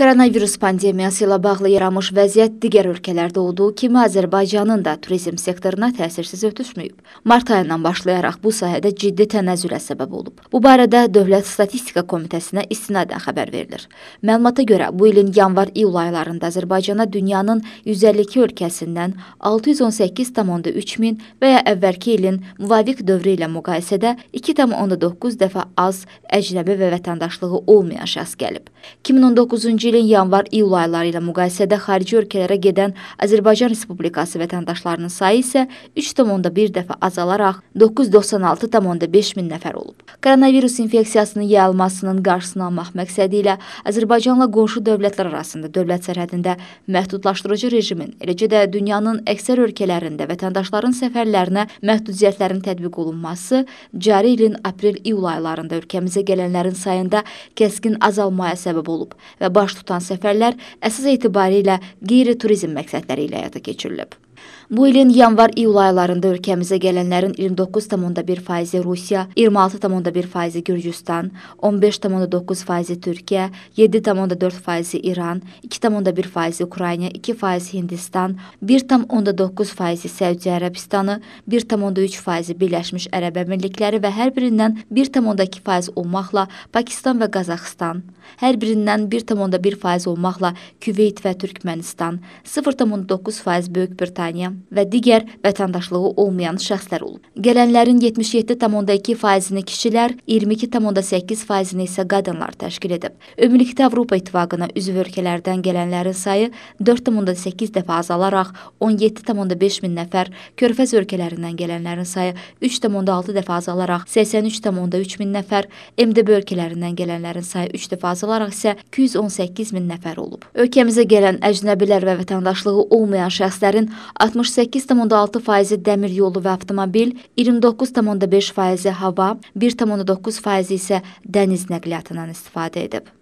Koronavirus pandemiyası ilə bağlı yaranmış vəziyyət digər ölkələrdə olduğu kimi Azərbaycanın da turizm sektoruna təsirsiz ötüşməyib. Mart ayından başlayaraq bu sahədə ciddi tənəzzülə səbəb olub. Bu barədə Dövlət Statistika Komitəsinə istinadən xəbər verilir. Məlumata görə bu ilin yanvar-iyul aylarında Azərbaycana dünyanın 152 ölkəsindən 618,3 min və ya əvvəlki ilin müvafiq dövrü ilə müqayisədə 2,9 dəfə az əcnəbi və vətəndaşlığı olmayan şəxs gəlib. 2019-cu ilin yanvar-iyul ayları ilə müqayisədə xarici ölkələrə gedən Azərbaycan Respublikası vətəndaşlarının sayı isə 3,1 dəfə azalaraq 996,5 min nəfər olub. Koronavirus infeksiyasının yayılmasının qarşısını almaq məqsədi ilə Azərbaycanla qonşu dövlətlər arasında dövlət sərhədində məhdudlaşdırıcı rejimin, eləcə də dünyanın əksər ölkələrində vətəndaşların səfərlərinə məhdudiyyətlərin tətbiq olunması cari ilin aprel-iyul aylarında ölkəmizə gələnlərin sayında kəskin azalmaya səbəb olub və başlı tutan səfərlər əsas etibarilə qeyri-turizm məqsədləri ilə həyata keçirilib. Bu ilin yanvar-iyul aylarında ölkəmizə gələnlərin 29,1%-i Rusiya, 26,1%-i Gürcüstan, 15,9%-i Türkiyə, 7,4%-i İran, 2,1%-i Ukrayna, 2%-i Hindistan, 1,9%-i Səudiyyə Ərəbistanı, 1,3%-i Birləşmiş Ərəb Əmirlikləri və hər birindən 1,2% olmaqla Pakistan və Qazaxıstan, hər birindən 1,1% olmaqla Küveyt və Türkmənistan, 0,9% Böyük Britaniya Britaniya və digər vətəndaşlığı olmayan şəxslər olub. Gələnlərin 77,2%-ni kişilər, 22,8%-ni isə qadınlar təşkil edib. Ümumilikdə Avropa İttifaqına üzv ölkələrdən gələnlərin sayı 4,8 dəfə azalaraq 17,5 min nəfər, körfəz ölkələrindən gələnlərin sayı 3,6 dəfə azalaraq 83,3 min nəfər, MDB ölkələrindən gələnlərin sayı 3 dəfə azalaraq isə 218 min nəfər olub. Ölkəmizə gələn əcnəbilər və vətəndaşlığı olmayan şəxslərin 68,6 faizi dəmir yolu və avtomobil, 29,5 faizi hava, 1,9 faizi isə dəniz nəqliyyatından istifadə edib.